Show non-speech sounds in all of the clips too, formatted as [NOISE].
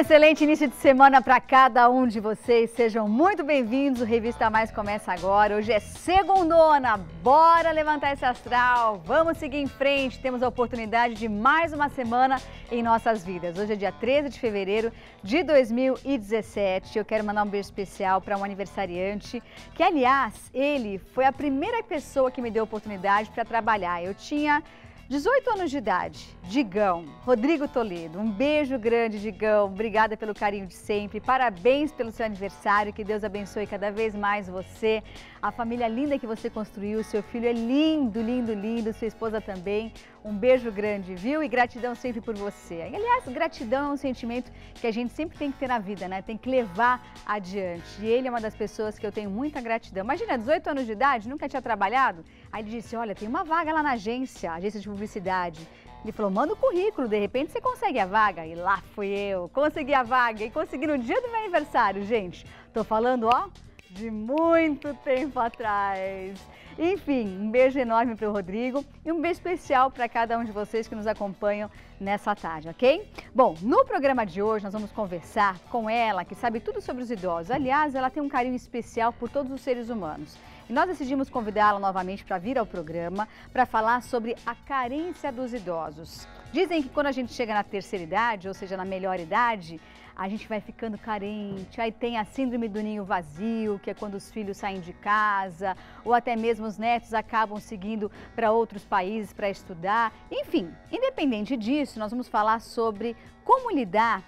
excelente início de semana para cada um de vocês. Sejam muito bem-vindos. O Revista Mais começa agora. Hoje é segundona. Bora levantar esse astral. Vamos seguir em frente. Temos a oportunidade de mais uma semana em nossas vidas. Hoje é dia 13 de fevereiro de 2017. Eu quero mandar um beijo especial para um aniversariante, que aliás, ele foi a primeira pessoa que me deu oportunidade para trabalhar. Eu tinha 18 anos de idade, Digão, Rodrigo Toledo. Um beijo grande, Digão. Obrigada pelo carinho de sempre. Parabéns pelo seu aniversário. Que Deus abençoe cada vez mais você, a família linda que você construiu. Seu filho é lindo, lindo, lindo. Sua esposa também. Um beijo grande, viu? E gratidão sempre por você. Aliás, gratidão é um sentimento que a gente sempre tem que ter na vida, né? Tem que levar adiante. E ele é uma das pessoas que eu tenho muita gratidão. Imagina, 18 anos de idade, nunca tinha trabalhado. Aí ele disse: Olha, tem uma vaga lá na agência, agência de publicidade. Ele falou, manda o currículo, de repente você consegue a vaga. E lá fui eu, consegui a vaga e consegui no dia do meu aniversário, gente. Tô falando, ó, de muito tempo atrás. Enfim, um beijo enorme para o Rodrigo e um beijo especial para cada um de vocês que nos acompanham nessa tarde, ok? Bom, no programa de hoje nós vamos conversar com ela, que sabe tudo sobre os idosos. Aliás, ela tem um carinho especial por todos os seres humanos. E nós decidimos convidá-la novamente para vir ao programa para falar sobre a carência dos idosos. Dizem que quando a gente chega na terceira idade, ou seja, na melhor idade, a gente vai ficando carente. Aí tem a síndrome do ninho vazio, que é quando os filhos saem de casa, ou até mesmo os netos acabam seguindo para outros países para estudar. Enfim, independente disso, nós vamos falar sobre como lidar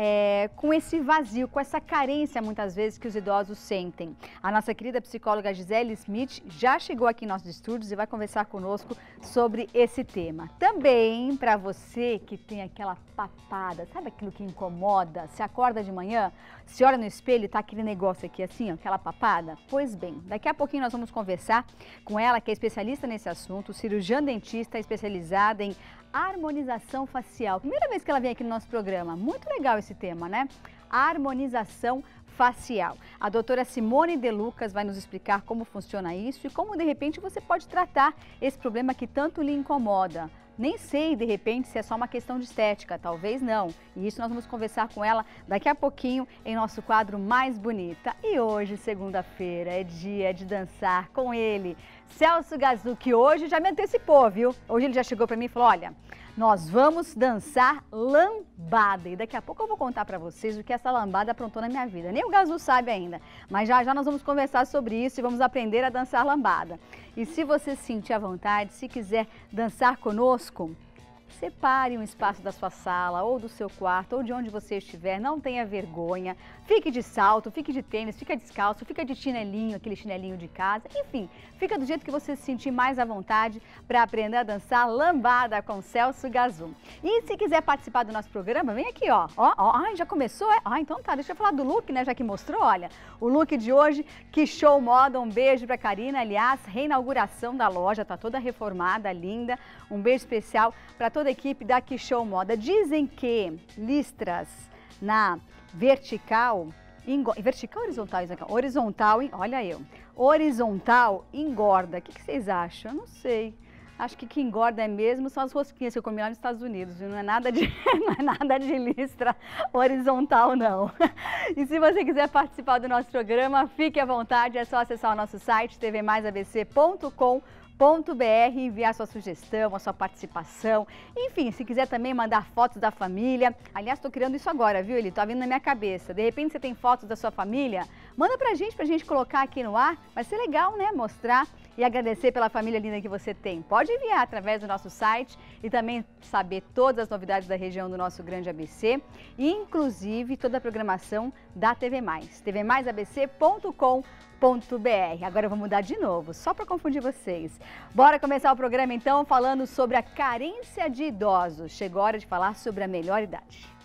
é, com esse vazio, com essa carência muitas vezes que os idosos sentem. A nossa querida psicóloga Gisele Smith já chegou aqui em nossos estúdios e vai conversar conosco sobre esse tema. Também para você que tem aquela papada, sabe aquilo que incomoda? Se acorda de manhã, se olha no espelho e tá aquele negócio aqui assim, ó, aquela papada? Pois bem, daqui a pouquinho nós vamos conversar com ela, que é especialista nesse assunto, cirurgiã dentista especializada em harmonização facial. Primeira vez que ela vem aqui no nosso programa, muito legal esse tema, né? Harmonização facial. A doutora Simone De Lucas vai nos explicar como funciona isso e como de repente você pode tratar esse problema que tanto lhe incomoda. Nem sei, de repente, se é só uma questão de estética, talvez não. E isso nós vamos conversar com ela daqui a pouquinho em nosso quadro Mais Bonita. E hoje, segunda-feira, é dia de dançar com ele, Celso Gazu que hoje já me antecipou, viu? Hoje ele já chegou para mim e falou: olha, nós vamos dançar lambada. E daqui a pouco eu vou contar para vocês o que essa lambada aprontou na minha vida. Nem o Gazu sabe ainda, mas já já nós vamos conversar sobre isso e vamos aprender a dançar lambada. E se você sentir à vontade, se quiser dançar conosco, Separe um espaço da sua sala ou do seu quarto ou de onde você estiver, não tenha vergonha. Fique de salto, fique de tênis, fica descalço, fica de chinelinho, aquele chinelinho de casa. Enfim, fica do jeito que você se sentir mais à vontade para aprender a dançar lambada com Celso Gazum. E se quiser participar do nosso programa, vem aqui, ó. Ó, ó, ai, já começou? É? Ah, então tá, deixa eu falar do look, né, já que mostrou, olha. O look de hoje, que show moda. Um beijo para Karina, aliás, reinauguração da loja, tá toda reformada, linda. Um beijo especial para todos toda a equipe da Kishow Moda. Dizem que listras na vertical, vertical horizontal, horizontal, olha eu, horizontal engorda. O que, que vocês acham? Eu não sei. Acho que que engorda é mesmo são as rosquinhas que eu comi lá nos Estados Unidos, viu? Não é nada de, [LAUGHS] não é nada de listra horizontal, não. E se você quiser participar do nosso programa, fique à vontade, é só acessar o nosso site tvmaisabc.com www.cultura.br, enviar sua sugestão, a sua participação. Enfim, se quiser também mandar fotos da família. Aliás, estou criando isso agora, viu, Ele? Tá vindo na minha cabeça. De repente você tem fotos da sua família, manda pra gente, pra gente colocar aqui no ar. Vai ser legal, né? Mostrar e agradecer pela família linda que você tem. Pode enviar através do nosso site e também saber todas as novidades da região do nosso grande ABC, inclusive toda a programação da TV Mais. tvmaisabc.com.br. Agora eu vou mudar de novo, só para confundir vocês. Bora começar o programa então falando sobre a carência de idosos. Chegou a hora de falar sobre a melhor idade.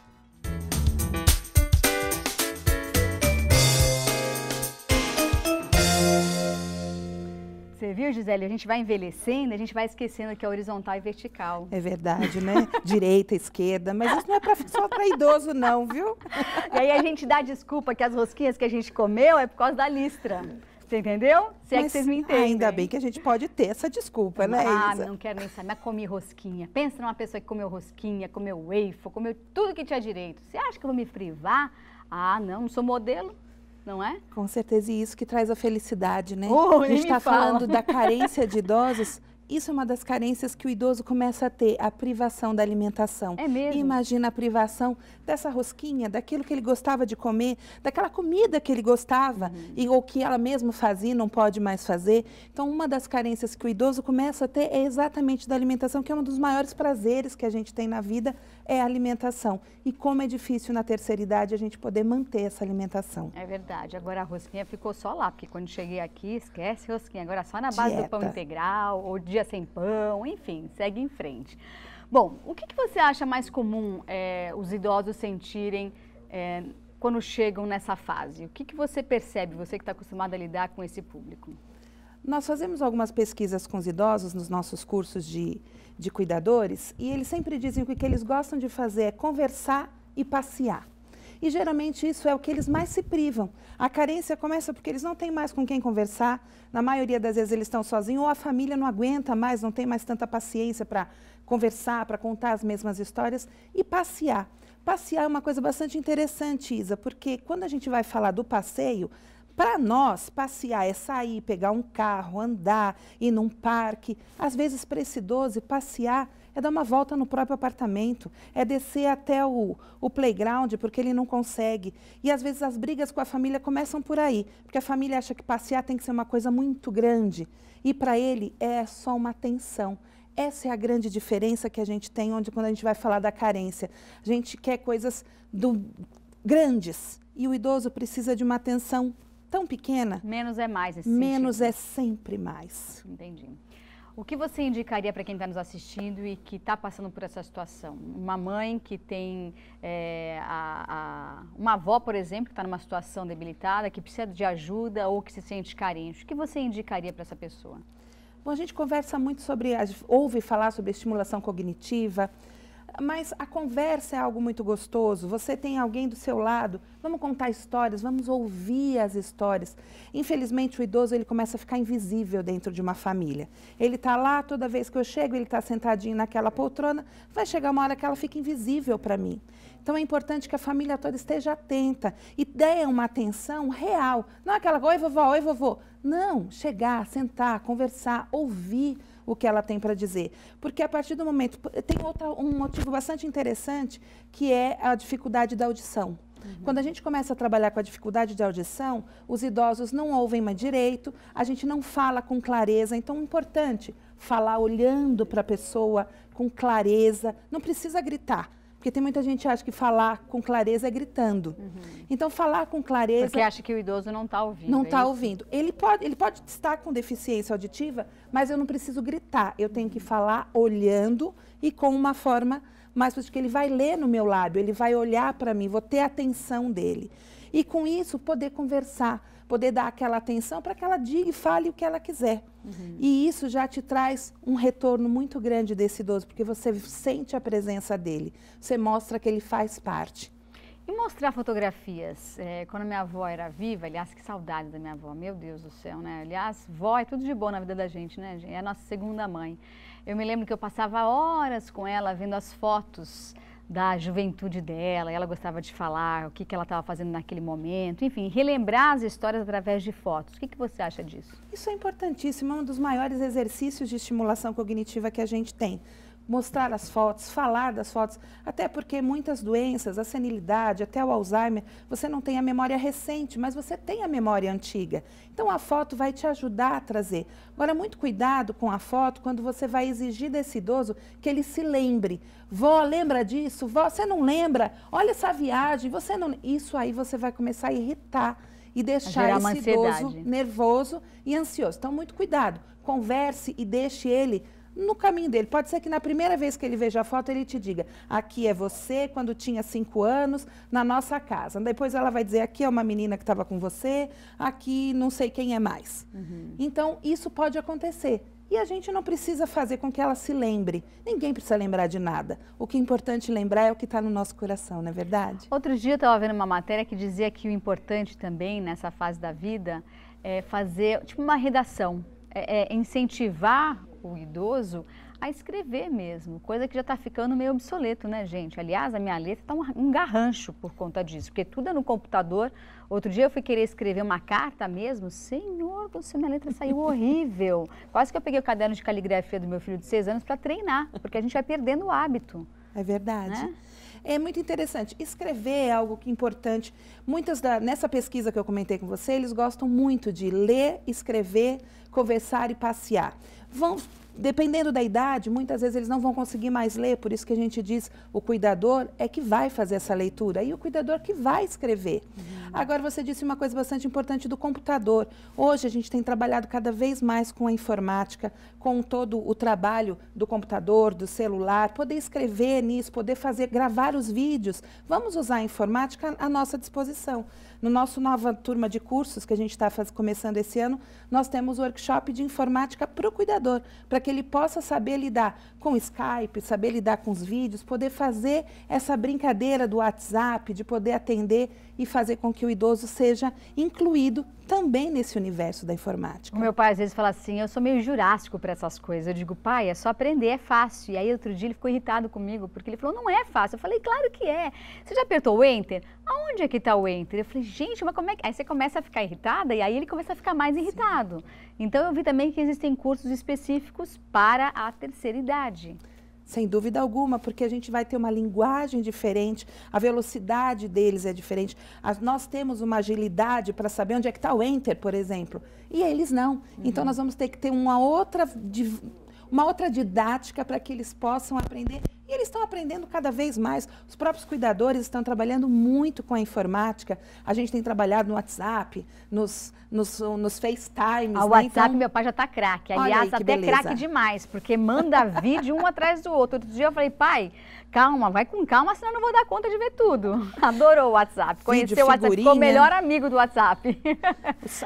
Você viu, Gisele? A gente vai envelhecendo, a gente vai esquecendo que é horizontal e vertical. É verdade, né? [LAUGHS] Direita, esquerda, mas isso não é pra, só para idoso não, viu? E aí a gente dá desculpa que as rosquinhas que a gente comeu é por causa da listra. Você entendeu? Se mas, é que vocês me entendem. Ainda bem que a gente pode ter essa desculpa, né, Ah, Isa? não quero nem saber. Mas comi rosquinha. Pensa numa pessoa que comeu rosquinha, comeu wafer, comeu tudo que tinha direito. Você acha que eu vou me privar? Ah, não, não sou modelo não é? Com certeza, e isso que traz a felicidade, né? Oh, a gente está falando da [LAUGHS] carência de idosos. Isso é uma das carências que o idoso começa a ter, a privação da alimentação. É mesmo? Imagina a privação dessa rosquinha, daquilo que ele gostava de comer, daquela comida que ele gostava, uhum. e, ou que ela mesmo fazia e não pode mais fazer. Então, uma das carências que o idoso começa a ter é exatamente da alimentação, que é um dos maiores prazeres que a gente tem na vida, é a alimentação. E como é difícil na terceira idade a gente poder manter essa alimentação. É verdade. Agora a rosquinha ficou só lá, porque quando cheguei aqui, esquece rosquinha. Agora só na base Dieta. do pão integral, ou dia sem pão, enfim, segue em frente. Bom, o que, que você acha mais comum é, os idosos sentirem é, quando chegam nessa fase? O que, que você percebe, você que está acostumado a lidar com esse público? Nós fazemos algumas pesquisas com os idosos nos nossos cursos de, de cuidadores e eles sempre dizem que o que eles gostam de fazer é conversar e passear. E geralmente isso é o que eles mais se privam. A carência começa porque eles não têm mais com quem conversar, na maioria das vezes eles estão sozinhos ou a família não aguenta mais, não tem mais tanta paciência para conversar, para contar as mesmas histórias e passear. Passear é uma coisa bastante interessante, Isa, porque quando a gente vai falar do passeio, para nós, passear é sair, pegar um carro, andar, ir num parque. Às vezes, para esse idoso, passear é dar uma volta no próprio apartamento, é descer até o, o playground, porque ele não consegue. E às vezes as brigas com a família começam por aí, porque a família acha que passear tem que ser uma coisa muito grande. E para ele é só uma atenção Essa é a grande diferença que a gente tem onde quando a gente vai falar da carência. A gente quer coisas do, grandes e o idoso precisa de uma atenção tão pequena. Menos é mais, esse Menos é sentido. é sempre mais. Entendi. O que você indicaria para quem está nos assistindo e que está passando por essa situação? Uma mãe que tem é, a, a, uma avó, por exemplo, que está numa situação debilitada, que precisa de ajuda ou que se sente carente. O que você indicaria para essa pessoa? Bom, a gente conversa muito sobre, ouve falar sobre estimulação cognitiva, mas a conversa é algo muito gostoso. Você tem alguém do seu lado, vamos contar histórias, vamos ouvir as histórias. Infelizmente, o idoso ele começa a ficar invisível dentro de uma família. Ele está lá toda vez que eu chego, ele está sentadinho naquela poltrona. Vai chegar uma hora que ela fica invisível para mim. Então é importante que a família toda esteja atenta e dê uma atenção real. Não é aquela, oi vovó, oi vovô. Não, chegar, sentar, conversar, ouvir o que ela tem para dizer. Porque a partir do momento. Tem outra, um motivo bastante interessante, que é a dificuldade da audição. Uhum. Quando a gente começa a trabalhar com a dificuldade de audição, os idosos não ouvem mais direito, a gente não fala com clareza. Então, é importante falar olhando para a pessoa com clareza, não precisa gritar porque tem muita gente que acha que falar com clareza é gritando. Uhum. Então, falar com clareza. Porque acha que o idoso não está ouvindo. Não está é tá ouvindo. Ele pode, ele pode estar com deficiência auditiva, mas eu não preciso gritar. Eu tenho que falar olhando e com uma forma mais. Porque ele vai ler no meu lábio, ele vai olhar para mim, vou ter a atenção dele. E com isso, poder conversar poder dar aquela atenção para que ela diga e fale o que ela quiser. Uhum. E isso já te traz um retorno muito grande desse idoso, porque você sente a presença dele, você mostra que ele faz parte. E mostrar fotografias. É, quando minha avó era viva, aliás, que saudade da minha avó, meu Deus do céu, né? Aliás, vó é tudo de bom na vida da gente, né? É a nossa segunda mãe. Eu me lembro que eu passava horas com ela vendo as fotos da juventude dela, ela gostava de falar, o que, que ela estava fazendo naquele momento, enfim, relembrar as histórias através de fotos. O que, que você acha disso? Isso é importantíssimo, é um dos maiores exercícios de estimulação cognitiva que a gente tem mostrar as fotos, falar das fotos, até porque muitas doenças, a senilidade, até o Alzheimer, você não tem a memória recente, mas você tem a memória antiga. Então a foto vai te ajudar a trazer. Agora, muito cuidado com a foto quando você vai exigir desse idoso que ele se lembre. Vó, lembra disso? Vó, você não lembra? Olha essa viagem, você não. Isso aí você vai começar a irritar e deixar esse ansiedade. idoso nervoso e ansioso. Então, muito cuidado. Converse e deixe ele no caminho dele. Pode ser que na primeira vez que ele veja a foto, ele te diga: aqui é você, quando tinha cinco anos, na nossa casa. Depois ela vai dizer: aqui é uma menina que estava com você, aqui não sei quem é mais. Uhum. Então, isso pode acontecer. E a gente não precisa fazer com que ela se lembre. Ninguém precisa lembrar de nada. O que é importante lembrar é o que está no nosso coração, não é verdade? Outro dia eu estava vendo uma matéria que dizia que o importante também nessa fase da vida é fazer tipo uma redação. É, é incentivar o idoso a escrever mesmo, coisa que já está ficando meio obsoleto, né, gente? Aliás, a minha letra está um, um garrancho por conta disso, porque tudo é no computador. Outro dia eu fui querer escrever uma carta mesmo, senhor, você, minha letra saiu [LAUGHS] horrível. Quase que eu peguei o caderno de caligrafia do meu filho de seis anos para treinar, porque a gente vai perdendo o hábito. É verdade. Né? É muito interessante. Escrever é algo que é importante. Muitas da, nessa pesquisa que eu comentei com você, eles gostam muito de ler, escrever, conversar e passear vão, dependendo da idade, muitas vezes eles não vão conseguir mais ler, por isso que a gente diz o cuidador é que vai fazer essa leitura e o cuidador que vai escrever. Uhum. Agora você disse uma coisa bastante importante do computador. Hoje a gente tem trabalhado cada vez mais com a informática, com todo o trabalho do computador, do celular, poder escrever nisso, poder fazer gravar os vídeos. Vamos usar a informática à nossa disposição. No nosso nova turma de cursos que a gente está começando esse ano, nós temos workshop de informática para o cuidador, para que ele possa saber lidar com Skype, saber lidar com os vídeos, poder fazer essa brincadeira do WhatsApp, de poder atender e fazer com que o idoso seja incluído também nesse universo da informática. O meu pai às vezes fala assim, eu sou meio jurássico para essas coisas. Eu digo, pai, é só aprender, é fácil. E aí outro dia ele ficou irritado comigo, porque ele falou, não é fácil. Eu falei, claro que é. Você já apertou o Enter? Aonde é que está o Enter? Eu falei, gente, mas como é que. Aí você começa a ficar irritada e aí ele começa a ficar mais irritado. Sim. Então eu vi também que existem cursos específicos para a terceira idade. Sem dúvida alguma, porque a gente vai ter uma linguagem diferente, a velocidade deles é diferente. nós temos uma agilidade para saber onde é que está o enter, por exemplo, e eles não. Uhum. Então nós vamos ter que ter uma outra, uma outra didática para que eles possam aprender eles estão aprendendo cada vez mais. Os próprios cuidadores estão trabalhando muito com a informática. A gente tem trabalhado no WhatsApp, nos, nos, nos FaceTimes. Ah, o né? WhatsApp, então... meu pai já está craque. Aliás, até beleza. craque demais, porque manda [LAUGHS] vídeo um atrás do outro. Outro dia eu falei, pai, calma, vai com calma, senão eu não vou dar conta de ver tudo. [LAUGHS] Adorou o WhatsApp, conheceu o WhatsApp, ficou melhor amigo do WhatsApp. [LAUGHS]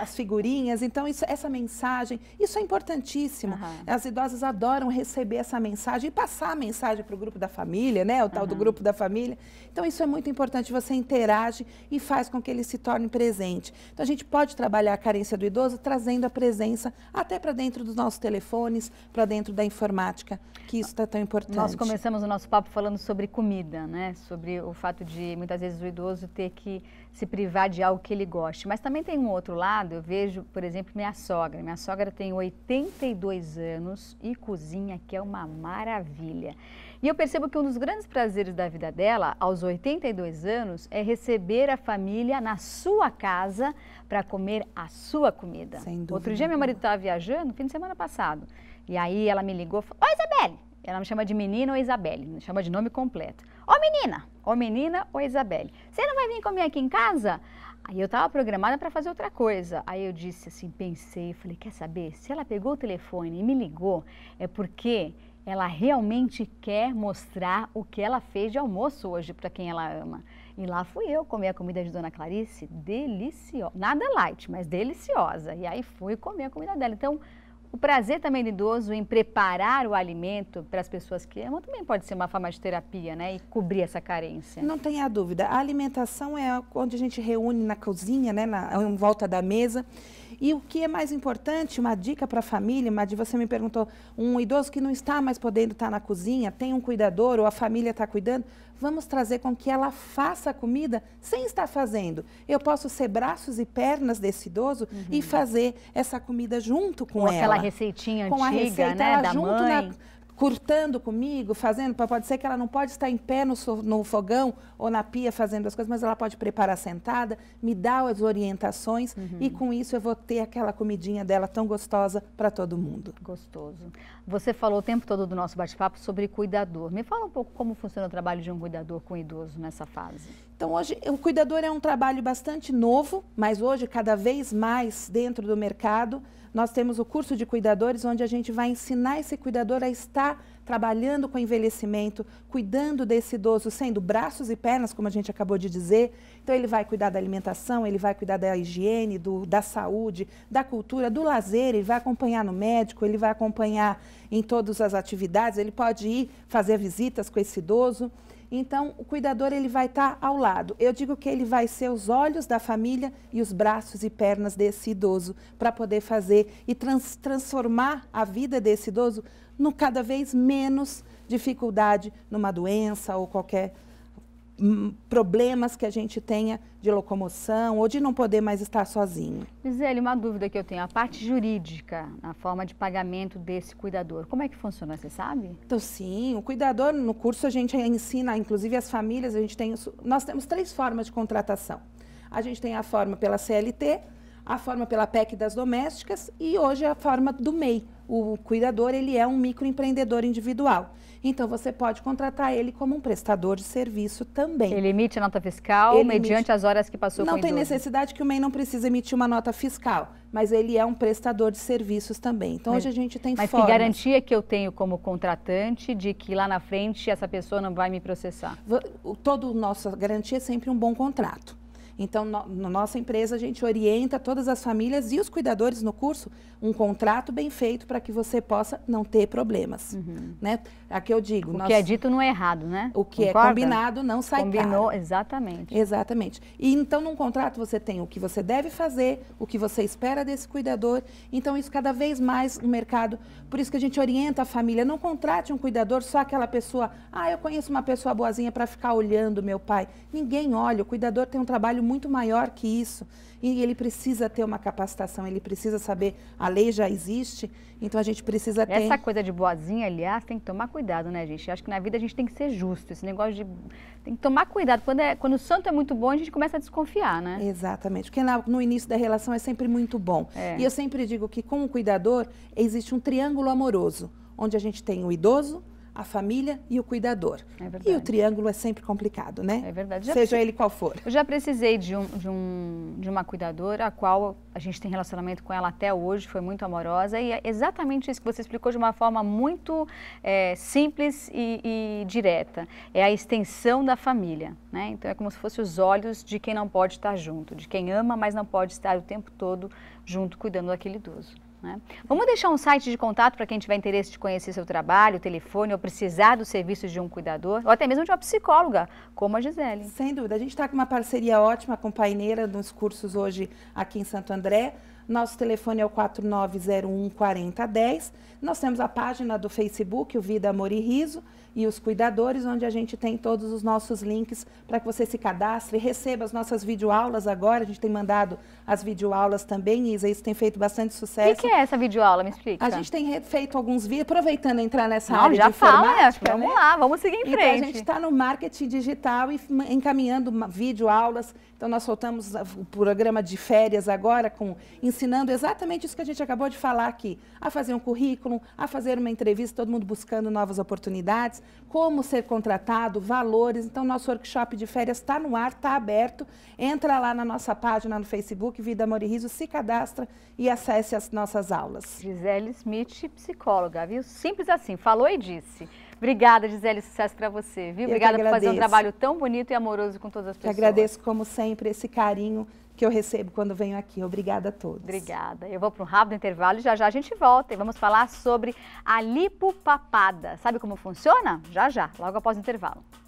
As figurinhas, então isso, essa mensagem, isso é importantíssimo. Uhum. As idosas adoram receber essa mensagem e passar a mensagem para o grupo da família, né? O tal uhum. do grupo da família. Então isso é muito importante, você interage e faz com que ele se torne presente. Então a gente pode trabalhar a carência do idoso trazendo a presença até para dentro dos nossos telefones, para dentro da informática, que isso está tão importante. Nós começamos o nosso papo falando falando sobre comida, né? Sobre o fato de muitas vezes o idoso ter que se privar de algo que ele goste. Mas também tem um outro lado, eu vejo, por exemplo, minha sogra. Minha sogra tem 82 anos e cozinha que é uma maravilha. E eu percebo que um dos grandes prazeres da vida dela, aos 82 anos, é receber a família na sua casa para comer a sua comida. Outro dia meu marido estava viajando, fim de semana passado. E aí ela me ligou e falou: Oi, Isabelle! Ela me chama de menina ou Isabelle, me chama de nome completo. Ô menina, ô menina ou Isabelle, você não vai vir comer aqui em casa? Aí eu estava programada para fazer outra coisa. Aí eu disse assim, pensei, falei, quer saber? Se ela pegou o telefone e me ligou, é porque ela realmente quer mostrar o que ela fez de almoço hoje para quem ela ama. E lá fui eu comer a comida de Dona Clarice, deliciosa. Nada light, mas deliciosa. E aí fui comer a comida dela. Então, o prazer também do idoso em preparar o alimento para as pessoas que amam também pode ser uma forma de terapia, né? E cobrir essa carência. Não tenha dúvida. A alimentação é onde a gente reúne na cozinha, né? Na, em volta da mesa. E o que é mais importante, uma dica para a família, Madi, você me perguntou, um idoso que não está mais podendo estar na cozinha, tem um cuidador ou a família está cuidando, vamos trazer com que ela faça a comida sem estar fazendo. Eu posso ser braços e pernas desse idoso uhum. e fazer essa comida junto com, com ela. aquela receitinha com antiga, a receita, né, da junto mãe. Na, curtando comigo, fazendo. Pode ser que ela não pode estar em pé no, no fogão ou na pia fazendo as coisas, mas ela pode preparar sentada, me dar as orientações uhum. e com isso eu vou ter aquela comidinha dela tão gostosa para todo mundo. Gostoso. Você falou o tempo todo do nosso bate-papo sobre cuidador. Me fala um pouco como funciona o trabalho de um cuidador com um idoso nessa fase. Então hoje o cuidador é um trabalho bastante novo, mas hoje cada vez mais dentro do mercado nós temos o curso de cuidadores, onde a gente vai ensinar esse cuidador a estar trabalhando com envelhecimento, cuidando desse idoso, sendo braços e pernas, como a gente acabou de dizer. Então, ele vai cuidar da alimentação, ele vai cuidar da higiene, do, da saúde, da cultura, do lazer, ele vai acompanhar no médico, ele vai acompanhar em todas as atividades, ele pode ir fazer visitas com esse idoso. Então, o cuidador ele vai estar tá ao lado. Eu digo que ele vai ser os olhos da família e os braços e pernas desse idoso para poder fazer e trans transformar a vida desse idoso no cada vez menos dificuldade numa doença ou qualquer Hum, problemas que a gente tenha de locomoção ou de não poder mais estar sozinho. Gisele, uma dúvida que eu tenho, a parte jurídica, na forma de pagamento desse cuidador, como é que funciona, você sabe? Então sim, o cuidador, no curso a gente ensina, inclusive as famílias, a gente tem, nós temos três formas de contratação. A gente tem a forma pela CLT, a forma pela PEC das domésticas e hoje a forma do MEI, o cuidador ele é um microempreendedor individual. Então você pode contratar ele como um prestador de serviço também. Ele emite nota fiscal ele mediante emite... as horas que passou não com Não tem idoso. necessidade que o MEI não precisa emitir uma nota fiscal, mas ele é um prestador de serviços também. Então mas, hoje a gente tem Mas formas. que garantia que eu tenho como contratante de que lá na frente essa pessoa não vai me processar? Todo nossa garantia é sempre um bom contrato. Então, no, na nossa empresa, a gente orienta todas as famílias e os cuidadores no curso um contrato bem feito para que você possa não ter problemas. Uhum. Né? Aqui eu digo. O nós, que é dito não é errado, né? O que é Concorda? é combinado não sai Combinou, caro. exatamente. Exatamente. E então, num contrato, você tem o que você deve fazer, o que você espera desse cuidador. Então, isso cada vez mais no mercado. Por isso que a gente orienta a família. Não contrate um cuidador só aquela pessoa. Ah, eu conheço uma pessoa boazinha para ficar olhando meu pai. Ninguém olha. O cuidador tem um trabalho muito maior que isso. E ele precisa ter uma capacitação, ele precisa saber, a lei já existe, então a gente precisa ter. Essa coisa de boazinha, aliás, tem que tomar cuidado, né, gente? acho que na vida a gente tem que ser justo. Esse negócio de. Tem que tomar cuidado. Quando, é... Quando o santo é muito bom, a gente começa a desconfiar, né? Exatamente. Porque no início da relação é sempre muito bom. É. E eu sempre digo que com o cuidador existe um triângulo amoroso, onde a gente tem o idoso, a família e o cuidador. É e o triângulo é sempre complicado, né? É verdade. Já Seja ele qual for. Eu já precisei de, um, de, um, de uma cuidadora, a qual a gente tem relacionamento com ela até hoje, foi muito amorosa, e é exatamente isso que você explicou de uma forma muito é, simples e, e, direta. É a extensão da família, né? Então é como se fosse os olhos de quem não pode estar junto, de quem ama, mas não pode estar o tempo todo junto cuidando daquele idoso. Né? Vamos deixar um site de contato para quem tiver interesse de conhecer seu trabalho, telefone ou precisar dos serviços de um cuidador, ou até mesmo de uma psicóloga, como a Gisele. Sem dúvida. A gente está com uma parceria ótima com Paineira nos cursos hoje aqui em Santo André. Nosso telefone é o 4901 4010. Nós temos a página do Facebook, o Vida Amor e Riso, e os cuidadores, onde a gente tem todos os nossos links para que você se cadastre, receba as nossas videoaulas agora. A gente tem mandado as videoaulas também, Isa, isso tem feito bastante sucesso. O que, que, é essa videoaula? Me explica. A gente tem feito alguns vídeos, aproveitando entrar nessa Não, área já de fala, Né? Vamos lá, vamos seguir em então, frente. a gente está no marketing digital e encaminhando videoaulas. Então, nós soltamos o programa de férias agora, com ensinando exatamente isso que a gente acabou de falar aqui, a fazer um currículo currículo, a fazer uma entrevista, todo mundo buscando novas oportunidades, como ser contratado, valores. Então, nosso workshop de férias está no ar, está aberto. Entra lá na nossa página no Facebook, Vida Amor e Riso, se cadastra e acesse as nossas aulas. Gisele Smith, psicóloga, viu? Simples assim, falou e disse. Obrigada, Gisele, sucesso para você, viu? Obrigada por fazer um trabalho tão bonito e amoroso com todas as pessoas. agradeço, como sempre, esse carinho que eu recebo quando venho aqui. Obrigada a todos. Obrigada. Eu vou para um rápido intervalo e já já a gente volta e vamos falar sobre a lipopapada. Sabe como funciona? Já já, logo após o intervalo.